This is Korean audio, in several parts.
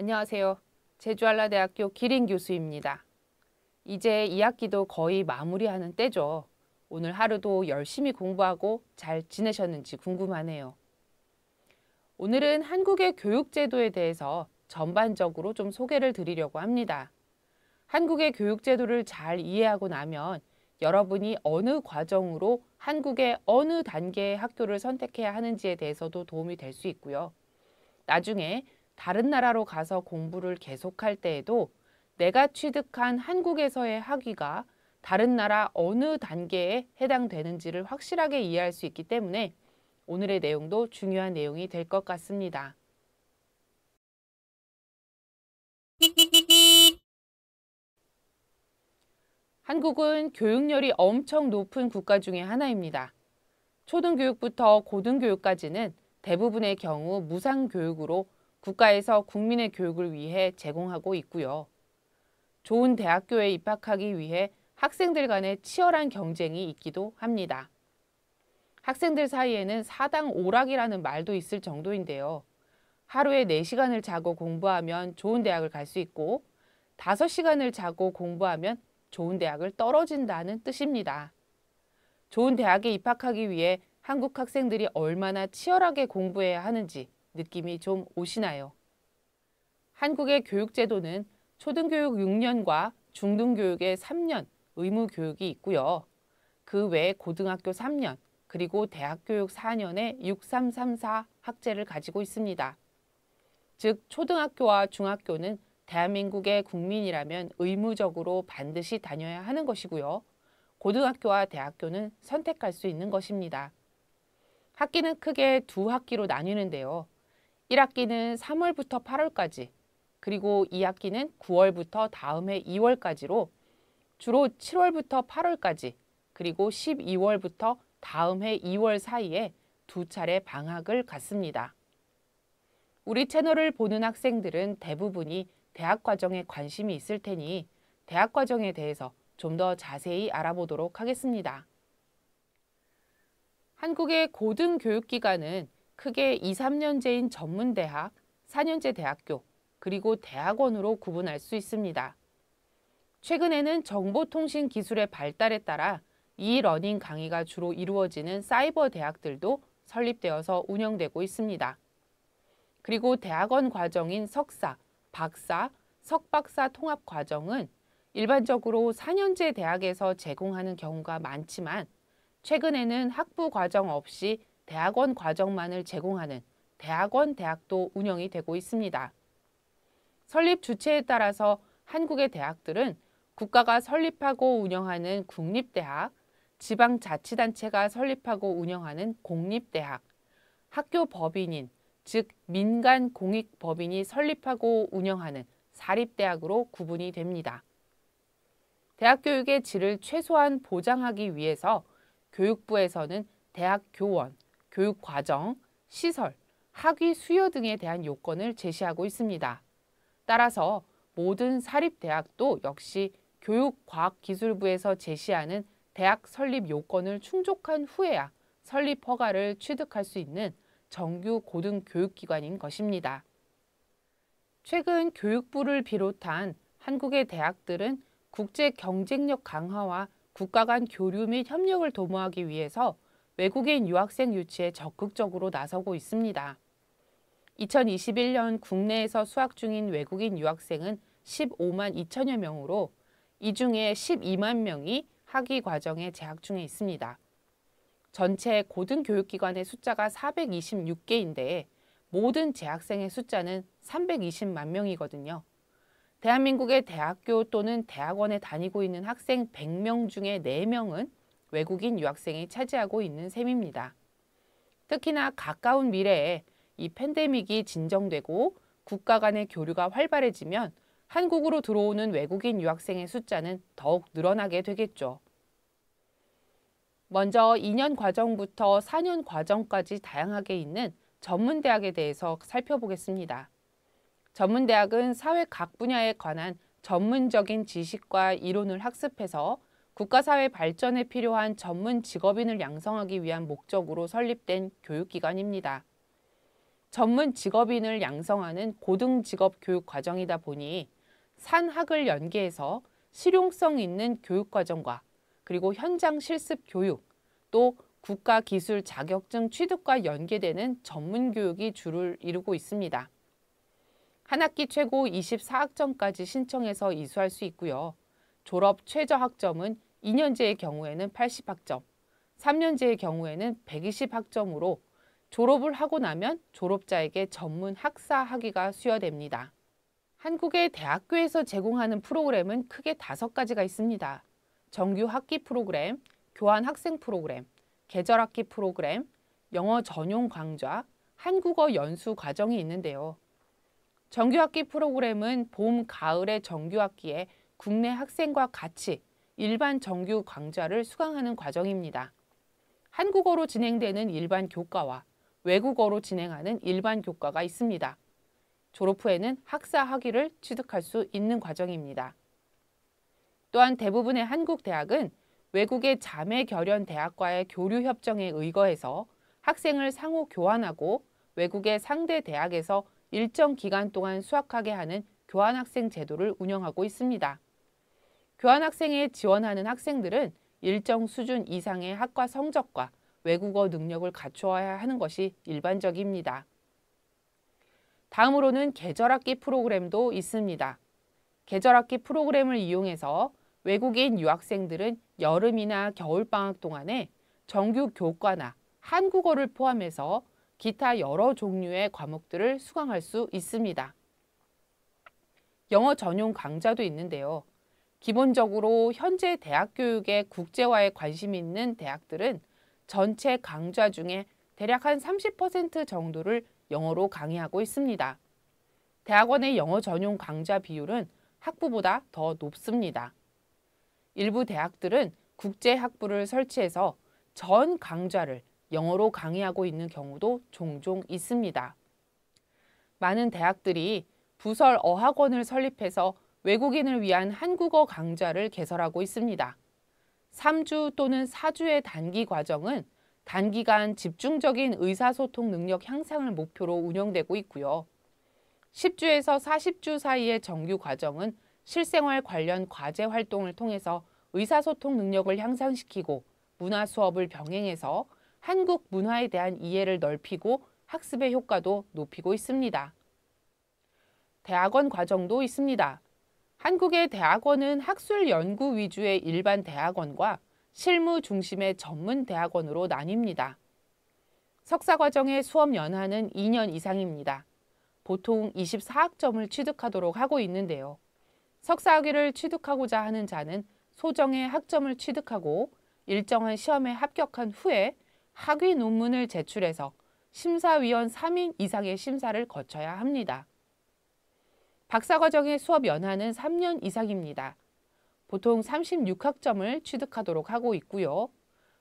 안녕하세요. 제주한라대학교 기린 교수입니다. 이제 2학기도 거의 마무리하는 때죠. 오늘 하루도 열심히 공부하고 잘 지내셨는지 궁금하네요. 오늘은 한국의 교육제도에 대해서 전반적으로 좀 소개를 드리려고 합니다. 한국의 교육제도를 잘 이해하고 나면 여러분이 어느 과정으로 한국의 어느 단계의 학교를 선택해야 하는지에 대해서도 도움이 될 수 있고요. 나중에 다른 나라로 가서 공부를 계속할 때에도 내가 취득한 한국에서의 학위가 다른 나라 어느 단계에 해당되는지를 확실하게 이해할 수 있기 때문에 오늘의 내용도 중요한 내용이 될 것 같습니다. 한국은 교육열이 엄청 높은 국가 중에 하나입니다. 초등교육부터 고등교육까지는 대부분의 경우 무상교육으로 국가에서 국민의 교육을 위해 제공하고 있고요. 좋은 대학교에 입학하기 위해 학생들 간의 치열한 경쟁이 있기도 합니다. 학생들 사이에는 사당 오락이라는 말도 있을 정도인데요. 하루에 4시간을 자고 공부하면 좋은 대학을 갈 수 있고 5시간을 자고 공부하면 좋은 대학을 떨어진다는 뜻입니다. 좋은 대학에 입학하기 위해 한국 학생들이 얼마나 치열하게 공부해야 하는지 느낌이 좀 오시나요? 한국의 교육제도는 초등교육 6년과 중등교육의 3년 의무교육이 있고요. 그 외에 고등학교 3년, 그리고 대학교육 4년의 6334 학제를 가지고 있습니다. 즉 초등학교와 중학교는 대한민국의 국민이라면 의무적으로 반드시 다녀야 하는 것이고요. 고등학교와 대학교는 선택할 수 있는 것입니다. 학기는 크게 두 학기로 나뉘는데요. 1학기는 3월부터 8월까지 그리고 2학기는 9월부터 다음 해 2월까지로 주로 7월부터 8월까지 그리고 12월부터 다음 해 2월 사이에 두 차례 방학을 갖습니다. 우리 채널을 보는 학생들은 대부분이 대학 과정에 관심이 있을 테니 대학 과정에 대해서 좀 더 자세히 알아보도록 하겠습니다. 한국의 고등교육기관은 크게 2, 3년제인 전문대학, 4년제 대학교, 그리고 대학원으로 구분할 수 있습니다. 최근에는 정보통신기술의 발달에 따라 이러닝 강의가 주로 이루어지는 사이버 대학들도 설립되어서 운영되고 있습니다. 그리고 대학원 과정인 석사, 박사, 석박사 통합 과정은 일반적으로 4년제 대학에서 제공하는 경우가 많지만 최근에는 학부 과정 없이 대학원 과정만을 제공하는 대학원 대학도 운영이 되고 있습니다. 설립 주체에 따라서 한국의 대학들은 국가가 설립하고 운영하는 국립대학, 지방자치단체가 설립하고 운영하는 공립대학, 학교 법인인, 즉 민간 공익 법인이 설립하고 운영하는 사립대학으로 구분이 됩니다. 대학 교육의 질을 최소한 보장하기 위해서 교육부에서는 대학 교원, 교육 과정, 시설, 학위 수요 등에 대한 요건을 제시하고 있습니다. 따라서 모든 사립대학도 역시 교육과학기술부에서 제시하는 대학 설립 요건을 충족한 후에야 설립 허가를 취득할 수 있는 정규 고등교육기관인 것입니다. 최근 교육부를 비롯한 한국의 대학들은 국제 경쟁력 강화와 국가 간 교류 및 협력을 도모하기 위해서 외국인 유학생 유치에 적극적으로 나서고 있습니다. 2021년 국내에서 수학 중인 외국인 유학생은 15만 2천여 명으로 이 중에 12만 명이 학위 과정에 재학 중에 있습니다. 전체 고등교육기관의 숫자가 426개인데 모든 재학생의 숫자는 320만 명이거든요. 대한민국의 대학교 또는 대학원에 다니고 있는 학생 100명 중에 4명은 외국인 유학생이 차지하고 있는 셈입니다. 특히나 가까운 미래에 이 팬데믹이 진정되고 국가 간의 교류가 활발해지면 한국으로 들어오는 외국인 유학생의 숫자는 더욱 늘어나게 되겠죠. 먼저 2년 과정부터 4년 과정까지 다양하게 있는 전문대학에 대해서 살펴보겠습니다. 전문대학은 사회 각 분야에 관한 전문적인 지식과 이론을 학습해서 국가사회 발전에 필요한 전문 직업인을 양성하기 위한 목적으로 설립된 교육기관입니다. 전문 직업인을 양성하는 고등직업 교육 과정이다 보니 산학을 연계해서 실용성 있는 교육과정과 그리고 현장 실습 교육 또 국가기술 자격증 취득과 연계되는 전문교육이 주를 이루고 있습니다. 한 학기 최고 24학점까지 신청해서 이수할 수 있고요. 졸업 최저학점은 2년제의 경우에는 80학점, 3년제의 경우에는 120학점으로 졸업을 하고 나면 졸업자에게 전문 학사 학위가 수여됩니다. 한국의 대학교에서 제공하는 프로그램은 크게 다섯 가지가 있습니다. 정규 학기 프로그램, 교환 학생 프로그램, 계절 학기 프로그램, 영어 전용 강좌, 한국어 연수 과정이 있는데요. 정규 학기 프로그램은 봄, 가을의 정규 학기에 국내 학생과 같이 일반 정규 강좌를 수강하는 과정입니다. 한국어로 진행되는 일반 교과와 외국어로 진행하는 일반 교과가 있습니다. 졸업 후에는 학사 학위를 취득할 수 있는 과정입니다. 또한 대부분의 한국 대학은 외국의 자매 결연 대학과의 교류 협정에 의거해서 학생을 상호 교환하고 외국의 상대 대학에서 일정 기간 동안 수학하게 하는 교환학생 제도를 운영하고 있습니다. 교환학생에 지원하는 학생들은 일정 수준 이상의 학과 성적과 외국어 능력을 갖추어야 하는 것이 일반적입니다. 다음으로는 계절학기 프로그램도 있습니다. 계절학기 프로그램을 이용해서 외국인 유학생들은 여름이나 겨울방학 동안에 정규 교과나 한국어를 포함해서 기타 여러 종류의 과목들을 수강할 수 있습니다. 영어 전용 강좌도 있는데요. 기본적으로 현재 대학 교육의 국제화에 관심 있는 대학들은 전체 강좌 중에 대략 한 30% 정도를 영어로 강의하고 있습니다. 대학원의 영어 전용 강좌 비율은 학부보다 더 높습니다. 일부 대학들은 국제학부를 설치해서 전 강좌를 영어로 강의하고 있는 경우도 종종 있습니다. 많은 대학들이 부설 어학원을 설립해서 외국인을 위한 한국어 강좌를 개설하고 있습니다. 3주 또는 4주의 단기 과정은 단기간 집중적인 의사소통 능력 향상을 목표로 운영되고 있고요. 10주에서 40주 사이의 정규 과정은 실생활 관련 과제 활동을 통해서 의사소통 능력을 향상시키고 문화 수업을 병행해서 한국 문화에 대한 이해를 넓히고 학습의 효과도 높이고 있습니다. 대학원 과정도 있습니다. 한국의 대학원은 학술 연구 위주의 일반 대학원과 실무 중심의 전문 대학원으로 나뉩니다. 석사과정의 수업 연한은 2년 이상입니다. 보통 24학점을 취득하도록 하고 있는데요. 석사학위를 취득하고자 하는 자는 소정의 학점을 취득하고 일정한 시험에 합격한 후에 학위 논문을 제출해서 심사위원 3인 이상의 심사를 거쳐야 합니다. 박사과정의 수업 연한은 3년 이상입니다. 보통 36학점을 취득하도록 하고 있고요.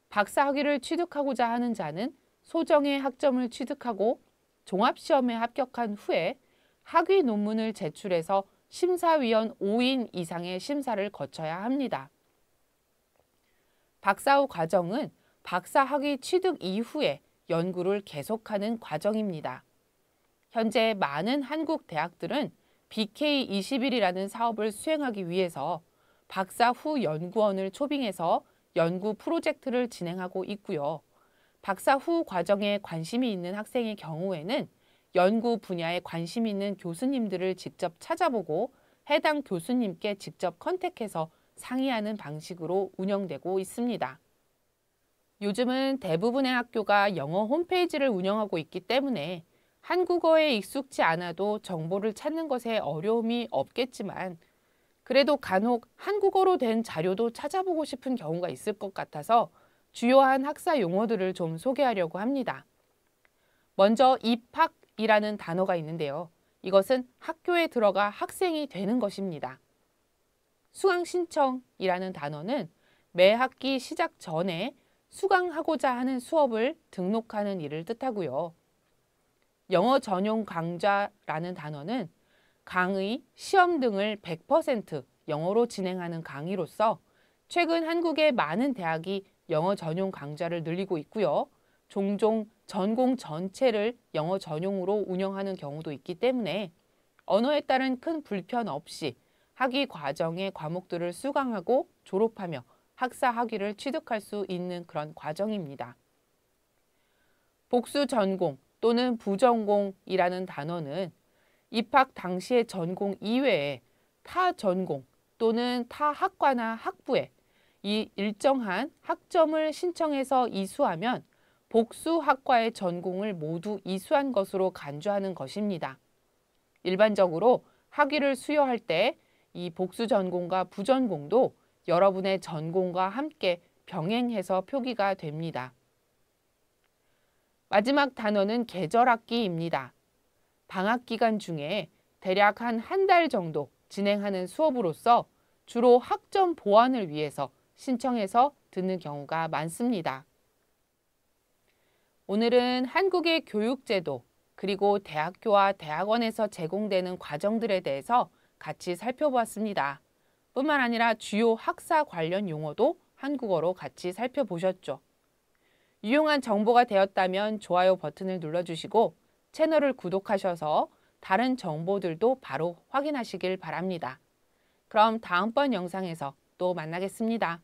박사 학위를 취득하고자 하는 자는 소정의 학점을 취득하고 종합시험에 합격한 후에 학위 논문을 제출해서 심사위원 5인 이상의 심사를 거쳐야 합니다. 박사 후 과정은 박사 학위 취득 이후에 연구를 계속하는 과정입니다. 현재 많은 한국 대학들은 BK21이라는 사업을 수행하기 위해서 박사 후 연구원을 초빙해서 연구 프로젝트를 진행하고 있고요. 박사 후 과정에 관심이 있는 학생의 경우에는 연구 분야에 관심 있는 교수님들을 직접 찾아보고 해당 교수님께 직접 컨택해서 상의하는 방식으로 운영되고 있습니다. 요즘은 대부분의 학교가 영어 홈페이지를 운영하고 있기 때문에 한국어에 익숙지 않아도 정보를 찾는 것에 어려움이 없겠지만 그래도 간혹 한국어로 된 자료도 찾아보고 싶은 경우가 있을 것 같아서 주요한 학사 용어들을 좀 소개하려고 합니다. 먼저 입학이라는 단어가 있는데요. 이것은 학교에 들어가 학생이 되는 것입니다. 수강신청이라는 단어는 매 학기 시작 전에 수강하고자 하는 수업을 등록하는 일을 뜻하고요. 영어 전용 강좌라는 단어는 강의, 시험 등을 100% 영어로 진행하는 강의로서 최근 한국의 많은 대학이 영어 전용 강좌를 늘리고 있고요. 종종 전공 전체를 영어 전용으로 운영하는 경우도 있기 때문에 언어에 따른 큰 불편 없이 학위 과정의 과목들을 수강하고 졸업하며 학사 학위를 취득할 수 있는 그런 과정입니다. 복수 전공, 또는 부전공이라는 단어는 입학 당시의 전공 이외에 타 전공 또는 타 학과나 학부에 이 일정한 학점을 신청해서 이수하면 복수 학과의 전공을 모두 이수한 것으로 간주하는 것입니다. 일반적으로 학위를 수여할 때 이 복수 전공과 부전공도 여러분의 전공과 함께 병행해서 표기가 됩니다. 마지막 단어는 계절학기입니다. 방학 기간 중에 대략 한 한 달 정도 진행하는 수업으로서 주로 학점 보완을 위해서 신청해서 듣는 경우가 많습니다. 오늘은 한국의 교육제도 그리고 대학교와 대학원에서 제공되는 과정들에 대해서 같이 살펴보았습니다. 뿐만 아니라 주요 학사 관련 용어도 한국어로 같이 살펴보셨죠. 유용한 정보가 되었다면 좋아요 버튼을 눌러주시고 채널을 구독하셔서 다른 정보들도 바로 확인하시길 바랍니다. 그럼 다음번 영상에서 또 만나겠습니다.